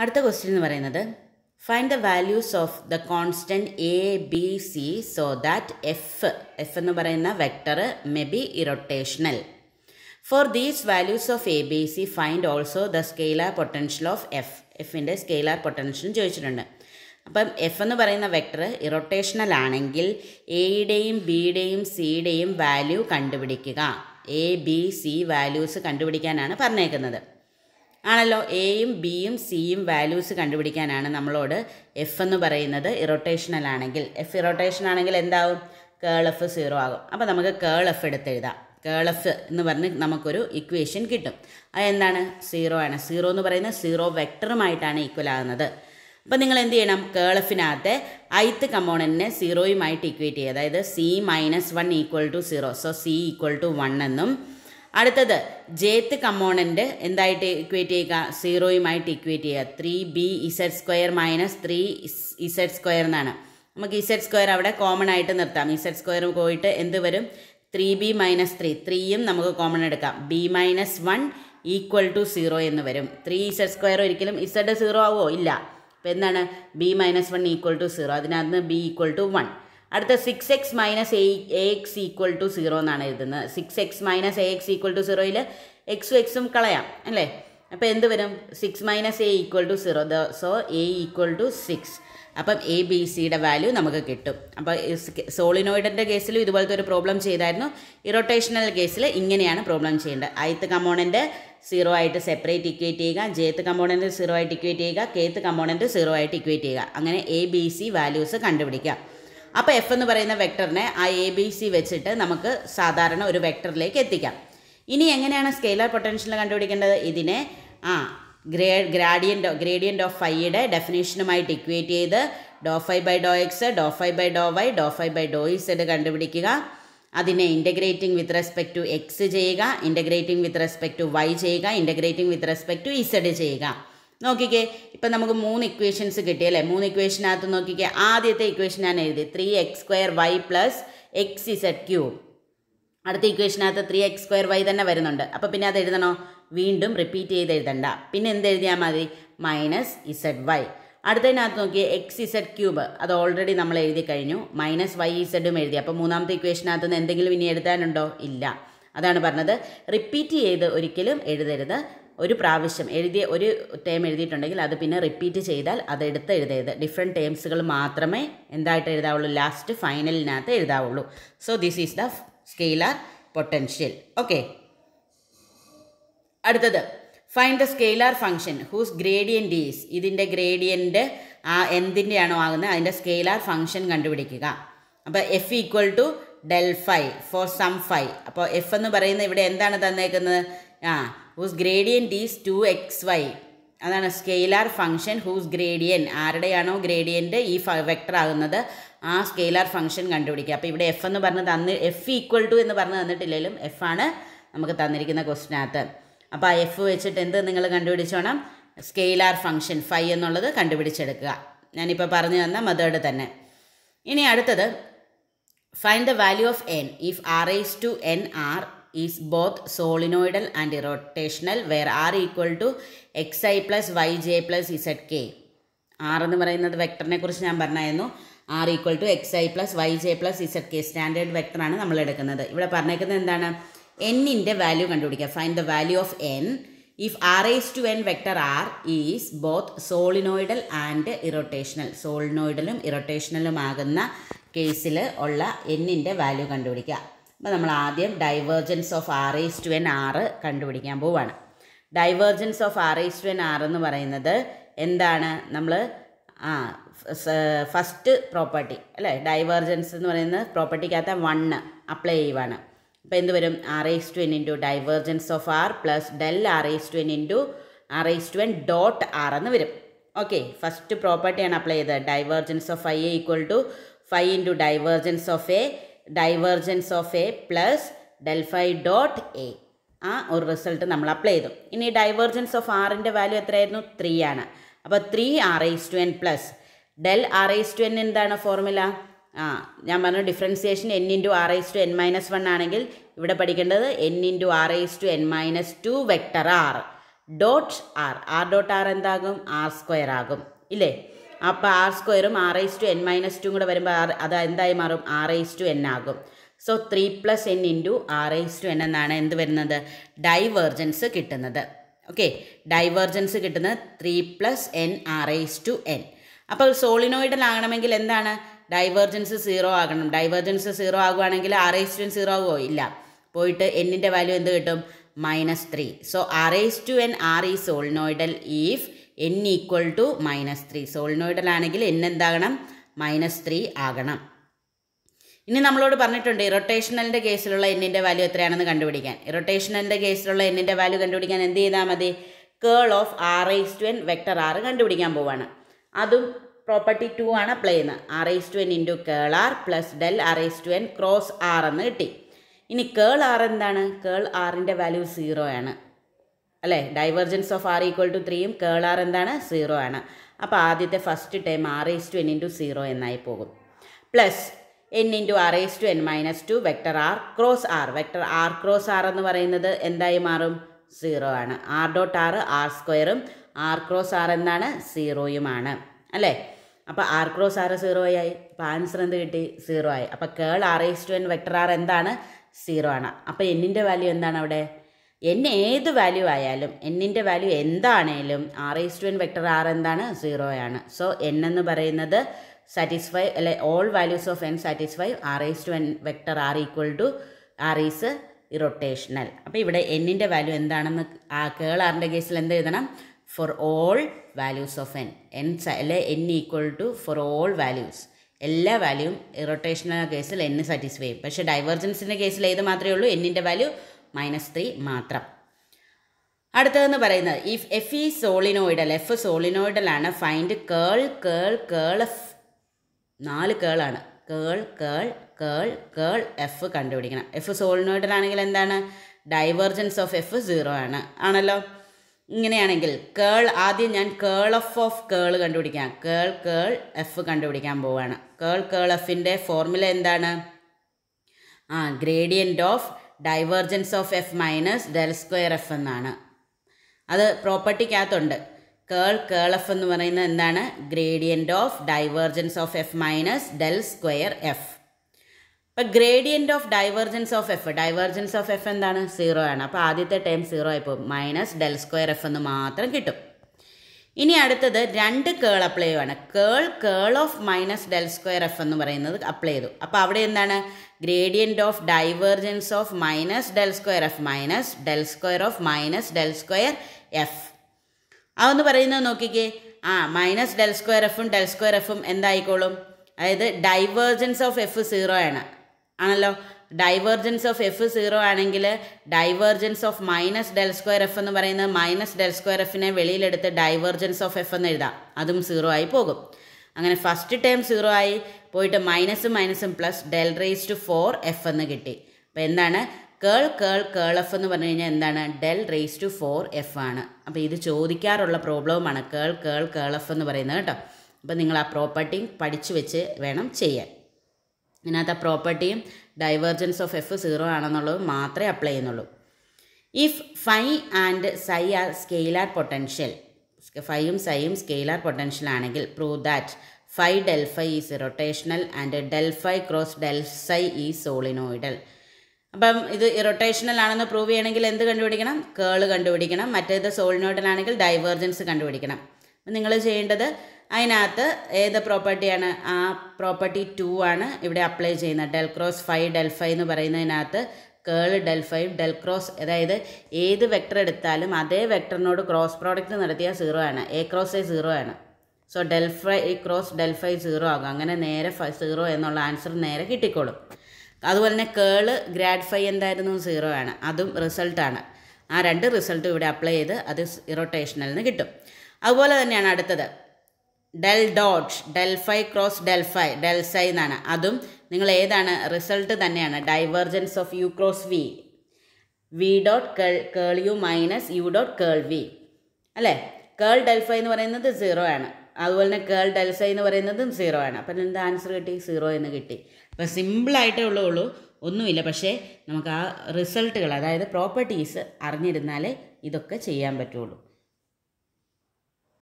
അടുത്ത ക്വസ്റ്റ്യൻ എന്ന് പറയുന്നത് find the values of the constant a b c so that f f എന്ന് പറയുന്ന vector may be irrotational for these values of a b c find also the scalar potential of f എഫിൻ്റെ scalar potential ചോദിച്ചിട്ടുണ്ട് അപ്പം f എന്ന് പറയുന്ന vector irrotational ആണെങ്കിൽ എയുടെയും ബിയുടെയും സിയുടെയും വാല്യൂ കണ്ടുപിടിക്കുക എ ബി സി വാല്യൂസ് കണ്ടുപിടിക്കാനാണ് പറഞ്ഞേക്കുന്നത് ആണല്ലോ എയും ബിയും സിയും വാല്യൂസ് കണ്ടുപിടിക്കാനാണ് നമ്മളോട് എഫ് എന്ന് പറയുന്നത് ഇറൊട്ടേഷണൽ ആണെങ്കിൽ എഫ് ഇറൊട്ടേഷൻ ആണെങ്കിൽ എന്താവും കേൾ എഫ് സീറോ ആകും അപ്പോൾ നമുക്ക് കേൾ എഫ് എടുത്തെഴുതാം കേൾ എഫ് എന്ന് പറഞ്ഞ് നമുക്കൊരു ഇക്വേഷൻ കിട്ടും അത് എന്താണ് സീറോ ആണ് സീറോ എന്ന് പറയുന്നത് സീറോ വെക്ടറുമായിട്ടാണ് ഈക്വൽ ആകുന്നത് അപ്പോൾ നിങ്ങൾ എന്ത് ചെയ്യണം കേൾ എഫിനകത്ത് ഐത്ത് കമ്പോണൻറ്റിനെ സീറോയുമായിട്ട് ഇക്വേറ്റ് ചെയ്യുക അതായത് c minus one equal to zero so c equal to one എന്നും അടുത്തത് ജേത്ത് കമ്മോണൻ്റ് എന്തായിട്ട് ഇക്വേറ്റ് ചെയ്യുക സീറോയുമായിട്ട് ഇക്വേറ്റ് ചെയ്യുക three b z square minus three z square എന്നാണ് നമുക്ക് ഇസഡ് സ്ക്വയർ അവിടെ കോമൺ ആയിട്ട് നിർത്താം ഇസഡ് സ്ക്വയർ പോയിട്ട് എന്ത് വരും ത്രീ ബി മൈനസ് ത്രീ ത്രീയും നമുക്ക് കോമൺ എടുക്കാം b minus one equal to zero എന്ന് വരും ത്രീ ഇസഡ് സ്ക്വയർ ഒരിക്കലും ഇസെഡ് സീറോ ആവുമോ ഇല്ല അപ്പോൾ എന്താണ് b minus one equal to zero അതിനകത്ത് ബി ഈക്വൽ ടു വൺ അടുത്ത six x minus a a x equal to zero എന്നാണ് എഴുതുന്നത് six x minus a x equal to സീറോയിൽ എക്സും എക്സും കളയാം അല്ലേ അപ്പോൾ എന്ത് വരും six minus a equal to zero the so a equal to six അപ്പം എ ബി സിയുടെ വാല്യൂ നമുക്ക് കിട്ടും അപ്പോൾ സോളിനോയിഡിൻ്റെ കേസിലും ഇതുപോലത്തെ ഒരു പ്രോബ്ലം ചെയ്തായിരുന്നു ഇറോട്ടേഷണൽ കേസിൽ ഇങ്ങനെയാണ് പ്രോബ്ലം ചെയ്യേണ്ടത് ഐത്ത് കമ്പോണൻറ്റ് സീറോ ആയിട്ട് സെപ്പറേറ്റ് ഇക്വേറ്റ് ചെയ്യുക ജേത്ത് കമ്പോണൻറ്റ് സീറോ ആയിട്ട് ഇക്വേറ്റ് ചെയ്യുക കേത്ത് കമ്പോണൻറ്റ് സീറോ ആയിട്ട് ഇക്വേറ്റ് ചെയ്യുക അങ്ങനെ എ ബി സി വാല്യൂസ് കണ്ടുപിടിക്കുക അപ്പോൾ എഫ് എന്ന് പറയുന്ന വെക്ടറിനെ ആ എ ബി സി വെച്ചിട്ട് നമുക്ക് സാധാരണ ഒരു വെക്ടറിലേക്ക് എത്തിക്കാം ഇനി എങ്ങനെയാണ് സ്കെയിലർ പൊട്ടൻഷ്യൽ കണ്ടുപിടിക്കേണ്ടത് ഇതിനെ ആ ഗ്രേ ഗ്രാഡിയൻ്റ് ഗ്രേഡിയൻ്റ് ഓഫ് ഫൈയുടെ ഡെഫിനേഷനുമായിട്ട് ഇക്വേറ്റ് ചെയ്ത് doh phi by doh x doh phi by doh y doh phi by doh z കണ്ടുപിടിക്കുക അതിനെ integrating with respect to x ചെയ്യുക integrating with respect to y ചെയ്യുക integrating with respect to z ചെയ്യുക നോക്കിക്കേ ഇപ്പം നമുക്ക് മൂന്ന് ഇക്വേഷൻസ് കിട്ടി അല്ലേ മൂന്ന് ഇക്വേഷനകത്ത് നോക്കിക്കേ ആദ്യത്തെ ഇക്വേഷൻ ഞാൻ എഴുതി three x square y plus x z cube അടുത്ത ഇക്വേഷനകത്ത് ത്രീ എക്സ് സ്ക്വയർ വൈ തന്നെ വരുന്നുണ്ട് അപ്പോൾ പിന്നെ അത് എഴുതണോ വീണ്ടും റിപ്പീറ്റ് ചെയ്ത് എഴുതണ്ട പിന്നെ എന്ത് എഴുതിയാൽ മതി മൈനസ് ഇസഡ് വൈ അടുത്തതിനകത്ത് നോക്കിയാൽ എക്സ് ഇസഡ് ക്യൂബ് അത് ഓൾറെഡി നമ്മൾ എഴുതി കഴിഞ്ഞു മൈനസ് വൈ ഇസഡും എഴുതി അപ്പോൾ മൂന്നാമത്തെ ഇക്വേഷനകത്ത് നിന്ന് എന്തെങ്കിലും ഇനി എഴുതാനുണ്ടോ ഇല്ല അതാണ് പറഞ്ഞത് റിപ്പീറ്റ് ചെയ്ത് ഒരിക്കലും എഴുതരുത് ഒരു പ്രാവശ്യം എഴുതിയ ഒരു ടേം എഴുതിയിട്ടുണ്ടെങ്കിൽ അത് പിന്നെ റിപ്പീറ്റ് ചെയ്താൽ എടുത്ത് എഴുതരുത് ഡിഫറെൻറ്റ് ടേംസുകൾ മാത്രമേ എന്തായിട്ട് എഴുതാവുള്ളൂ ലാസ്റ്റ് ഫൈനലിനകത്ത് എഴുതാവുള്ളൂ so this is the r potential okay അടുത്തത് find the r function whose gradient is ഇതിൻ്റെ ഗ്രേഡിയൻ്റ് ആ എന്തിൻ്റെയാണോ ആകുന്നത് അതിൻ്റെ ആർ ഫംഗ്ഷൻ കണ്ടുപിടിക്കുക അപ്പോൾ f equal to del phi for some phi അപ്പോൾ എഫ് എന്ന് പറയുന്നത് ഇവിടെ എന്താണ് തന്നേക്കുന്നത് ആ whose gradient is two x y അതാണ് സ്കെയിലാർ ഫംഗ്ഷൻ ഹൂസ് ഗ്രേഡിയൻ ആരുടെയാണോ ഗ്രേഡിയൻ്റ് ഈ വെക്ടർ ആകുന്നത് ആ സ്കെയിലാർ ഫംഗ്ഷൻ കണ്ടുപിടിക്കുക അപ്പോൾ ഇവിടെ എഫ് എന്ന് പറഞ്ഞ് തന്ന് എഫ് ഈക്വൽ ടു എന്ന് പറഞ്ഞ് തന്നിട്ടില്ലെങ്കിലും എഫ് ആണ് നമുക്ക് തന്നിരിക്കുന്ന ക്വസ്റ്റിനകത്ത് അപ്പോൾ ആ എഫ് വെച്ചിട്ട് എന്ത് നിങ്ങൾ കണ്ടുപിടിച്ചോണം സ്കെയിലാർ ഫംഗ്ഷൻ ഫൈ എന്നുള്ളത് കണ്ടുപിടിച്ചെടുക്കുക ഞാനിപ്പോൾ പറഞ്ഞു തന്ന മെത്തേഡ് തന്നെ ഇനി അടുത്തത് find the value of n if r is to n r is both solenoidal and rotational where r equal to xi plus yj plus zk r എന്ന് പറയുന്നത് വെക്ടറിനെ കുറിച്ച് ഞാൻ പറഞ്ഞായിരുന്നു r equal to x i plus y j plus z k standard വെക്ടറാണ് നമ്മൾ എടുക്കുന്നത് ഇവിടെ പറഞ്ഞേക്കുന്നത് എന്താണ് എന്നിൻ്റെ വാല്യൂ കണ്ടുപിടിക്കുക find the value of n if r is to n vector r is both solenoidal and irrotational സോളിനോയിഡലും ഇറോട്ടേഷണലും ആകുന്ന കേസിൽ ഉള്ള എന്നിൻ്റെ വാല്യൂ കണ്ടുപിടിക്കുക അപ്പോൾ നമ്മൾ ആദ്യം divergence of r is to n r കണ്ടുപിടിക്കാൻ പോവുകയാണ് divergence of r is to n r എന്ന് പറയുന്നത് എന്താണ് നമ്മൾ ആ ഫസ്റ്റ് പ്രോപ്പർട്ടി അല്ലേ ഡൈവേർജൻസ് എന്ന് പറയുന്നത് പ്രോപ്പർട്ടിക്കകത്ത് വണ്ണ് അപ്ലൈ ചെയ്യുവാണ് അപ്പോൾ എന്ത് വരും r is to n into divergence of r plus del r is to n into r is to n dot r എന്ന് വരും ഓക്കെ ഫസ്റ്റ് പ്രോപ്പർട്ടിയാണ് അപ്ലൈ ചെയ്തത് divergence of i A equal to five into divergence of A divergence of A plus del phi dot A ആ ഒരു result നമ്മൾ apply ചെയ്തു ഇനി divergence of ആറിൻ്റെ വാല്യൂ എത്രയായിരുന്നു ത്രീ ആണ് അപ്പോൾ three r is to N plus del r is to n എന്താണ് ഫോർമുല ആ ഞാൻ പറഞ്ഞു differentiation n into r is to n minus one ആണെങ്കിൽ ഇവിടെ പഠിക്കേണ്ടത് n into r is to n minus two vector r dot r r dot r എന്താകും r square ആകും ഇല്ലേ അപ്പോൾ ആർ സ്ക്വയറും r is to n minus ടും കൂടെ വരുമ്പോൾ ആർ അത് എന്തായി മാറും ആർ ഐസ് ടു എൻ ആകും so three plus n into r is to n എന്നാണ് എന്ത് വരുന്നത് ഡൈവേർജൻസ് കിട്ടുന്നത് ഓക്കെ ഡൈവേർജൻസ് കിട്ടുന്നത് three plus n r is to n അപ്പോൾ സോളിനോയിഡൽ ആകണമെങ്കിൽ എന്താണ് ഡൈവേർജൻസ് സീറോ ആകണം ഡൈവേർജൻസ് സീറോ ആകുവാണെങ്കിൽ r is to n zero ആകുമോ ഇല്ല പോയിട്ട് എന്നിൻ്റെ വാല്യൂ എന്ത് കിട്ടും minus three so r is to n r is solenoidal if n equal to minus three solenoidal ആണെങ്കിൽ എൻ എന്താകണം മൈനസ് ത്രീ ആകണം ഇനി നമ്മളോട് പറഞ്ഞിട്ടുണ്ട് ഇറൊട്ടേഷണലിൻ്റെ കേസിലുള്ള എന്നിൻ്റെ വാല്യൂ എത്രയാണെന്ന് കണ്ടുപിടിക്കാൻ ഇറൊട്ടേഷണലിൻ്റെ കേസിലുള്ള എന്നിൻ്റെ വാല്യൂ കണ്ടുപിടിക്കാൻ എന്ത് ചെയ്താൽ മതി curl of r is to n vector r കണ്ടുപിടിക്കാൻ പോവാണ് അതും പ്രോപ്പർട്ടി ടു ആണ് അപ്ലൈ ചെയ്യുന്നത് r is to n into curl r plus del r is to n cross r എന്ന് കിട്ടി ഇനി കേൾ ആർ എന്താണ് കേൾ ആറിൻ്റെ വാല്യൂ സീറോ ആണ് അല്ലേ divergence of r equal to ത്രീയും കേൾ ആർ എന്താണ് സീറോ ആണ് അപ്പോൾ ആദ്യത്തെ first time r is to n into zero എന്നായി പോകും plus n into r is to n minus two vector r cross r vector r cross r എന്ന് പറയുന്നത് എന്തായി മാറും സീറോ ആണ് ആർ ഡോട്ട് ആർ ആർ സ്ക്വയറും ആർ ക്രോസ് ആർ എന്താണ് സീറോയുമാണ് അല്ലേ അപ്പോൾ ആർ ക്രോസ് ആർ സീറോ ആയി അപ്പോൾ ആൻസർ എന്ത് കിട്ടി സീറോ ആയി അപ്പോൾ curl r is to n vector r എന്താണ് സീറോ ആണ് അപ്പോൾ എന്നിൻ്റെ വാല്യൂ എന്താണ് അവിടെ എൻ ഏത് വാല്യൂ ആയാലും എന്നിൻ്റെ വാല്യൂ എന്താണേലും r is to n vector r എന്താണ് സീറോ ആണ് സോ എൻ എന്ന് പറയുന്നത് സാറ്റിസ്ഫൈ അല്ലെ all values of n satisfy r is to n vector r equal to r is irrotational അപ്പോൾ ഇവിടെ എന്നിൻ്റെ വാല്യൂ എന്താണെന്ന് ആ കേൾ ആറിൻ്റെ കേസിൽ എന്ത് എഴുതണം for all values of n n അല്ലെ n equal to for all values എല്ലാ വാല്യൂവും ഇറൊട്ടേഷണൽ കേസിൽ എന്ന് സാറ്റിസ്ഫൈ ചെയ്യും പക്ഷേ ഡൈവേർജൻസിൻ്റെ കേസിൽ ഏത് മാത്രമേ ഉള്ളൂ എന്നിൻ്റെ വാല്യൂ മൈനസ് ത്രീ മാത്രം അടുത്തതെന്ന് പറയുന്നത് if f is solenoidal f സോളിനോയിഡലാണ് find curl curl curl f നാല് കേളാണ് curl curl curl curl f കണ്ടുപിടിക്കണം എഫ് സോളിനോയിഡൽ ആണെങ്കിൽ എന്താണ് ഡൈവേർജൻസ് ഓഫ് എഫ് സീറോ ആണ് ആണല്ലോ ഇങ്ങനെയാണെങ്കിൽ കേൾ ആദ്യം ഞാൻ കേൾ എഫ് ഓഫ് കേൾ കണ്ടുപിടിക്കാം കേൾ കേൾ എഫ് കണ്ടുപിടിക്കാൻ പോവാണ് കേൾ കേൾ എഫിൻ്റെ ഫോർമുല എന്താണ് ആ gradient of divergence of f minus del square f എന്നാണ് അത് പ്രോപ്പർട്ടിക്കകത്തുണ്ട് കേൾ കേൾ എഫ് എന്ന് പറയുന്നത് എന്താണ് gradient of divergence of f minus del square f അപ്പം gradient of divergence of f divergence of f എന്താണ് സീറോ ആണ് അപ്പോൾ ആദ്യത്തെ ടൈം സീറോ ആയിപ്പോൾ മൈനസ് ഡെൽ സ്ക്വയർ എഫ് എന്ന് മാത്രം കിട്ടും ഇനി അടുത്തത് രണ്ട് കേൾ അപ്ലൈ ചെയ്യുവാണ് curl curl of minus del square f എന്ന് പറയുന്നത് അപ്ലൈ ചെയ്തു അപ്പോൾ അവിടെ എന്താണ് gradient of divergence of minus del square f minus del square of minus del square f അതൊന്ന് പറയുന്നത് നോക്കിക്കേ ആ മൈനസ് ഡെൽ സ്ക്വയർ എഫും ഡെൽ സ്ക്വയർ എഫും എന്തായിക്കോളും അതായത് ഡൈവേർജൻസ് ഓഫ് എഫ് സീറോ ആണ് ആണല്ലോ ഡൈവേർജൻസ് ഓഫ് എഫ് സീറോ ആണെങ്കിൽ divergence of minus del square f എന്ന് പറയുന്നത് മൈനസ് ഡെൽ സ്ക്വയർ എഫിനെ വെളിയിലെടുത്ത് ഡൈവേർജൻസ് ഓഫ് എഫ് എന്ന് എഴുതാം അതും സീറോ ആയി പോകും അങ്ങനെ ഫസ്റ്റ് ടേം സീറോ ആയി പോയിട്ട് മൈനസും മൈനസും plus del raise to four f എന്ന് കിട്ടി അപ്പോൾ എന്താണ് കേൾ കേൾ കേൾ എഫ് എന്ന് പറഞ്ഞു കഴിഞ്ഞാൽ എന്താണ് del raise to four f ആണ് അപ്പോൾ ഇത് ചോദിക്കാറുള്ള പ്രോബ്ലവുമാണ് കേൾ കേൾ കേൾ എഫ് എന്ന് പറയുന്നത് കേട്ടോ അപ്പോൾ നിങ്ങൾ ആ പ്രോപ്പർട്ടി പഠിച്ചു വെച്ച് വേണം ചെയ്യാൻ ഇതിനകത്ത് ആ പ്രോപ്പർട്ടിയും ഡൈവേർജൻസ് ഓഫ് എഫ് സീറോ ആണെന്നുള്ളത് മാത്രമേ അപ്ലൈ ചെയ്യുന്നുള്ളൂ if phi and psi are scalar potential ഫൈയും സൈയും സ്കെയിലാർ പൊട്ടൻഷ്യൽ ആണെങ്കിൽ prove that phi del phi is rotational and del phi cross psi is solenoidal അപ്പം ഇത് ഇറൊട്ടേഷണൽ ആണെന്ന് പ്രൂവ് ചെയ്യണമെങ്കിൽ എന്ത് കണ്ടുപിടിക്കണം കേള് കണ്ടുപിടിക്കണം മറ്റേത് സോളിനോയിഡൽ ആണെങ്കിൽ ഡൈവേർജൻസ് കണ്ടുപിടിക്കണം അപ്പം നിങ്ങൾ ചെയ്യേണ്ടത് അതിനകത്ത് ഏത് പ്രോപ്പർട്ടിയാണ് ആ പ്രോപ്പർട്ടി ടു ആണ് ഇവിടെ അപ്ലൈ ചെയ്യുന്നത് del cross five del five എന്ന് പറയുന്നതിനകത്ത് curl del five del cross അതായത് ഏത് വെക്ടർ എടുത്താലും അതേ വെക്ടറിനോട് ക്രോസ് പ്രോഡക്റ്റ് നടത്തിയാൽ സീറോ ആണ് എ ക്രോസ് എ സീറോ ആണ് so del phi cross del five zero ആകും അങ്ങനെ നേരെ സീറോ എന്നുള്ള ആൻസർ നേരെ കിട്ടിക്കോളും അതുപോലെ തന്നെ കേള് ഗ്രാഡ് ഫൈ എന്തായിരുന്നു സീറോ ആണ് അതും റിസൾട്ടാണ് ആ രണ്ട് റിസൾട്ടും ഇവിടെ അപ്ലൈ ചെയ്ത് അത് ഇറോട്ടേഷനിൽ നിന്ന് കിട്ടും അതുപോലെ തന്നെയാണ് അടുത്തത് del dot del phi cross del phi del psi എന്നാണ് അതും നിങ്ങൾ ഏതാണ് റിസൾട്ട് തന്നെയാണ് divergence of u cross v v dot curl curl u minus u dot curl v അല്ലേ കേൾ ഡെൽഫൈ എന്ന് പറയുന്നത് സീറോ ആണ് അതുപോലെ തന്നെ കേൾ ഡെൽസൈ എന്ന് പറയുന്നതും സീറോ ആണ് അപ്പം എന്താ ആൻസർ കിട്ടി സീറോ എന്ന് കിട്ടി അപ്പം സിമ്പിളായിട്ടേ ഉള്ളൂ ഉള്ളൂ ഒന്നുമില്ല പക്ഷേ നമുക്ക് ആ റിസൾട്ടുകൾ അതായത് പ്രോപ്പർട്ടീസ് അറിഞ്ഞിരുന്നാലേ ഇതൊക്കെ ചെയ്യാൻ പറ്റുള്ളൂ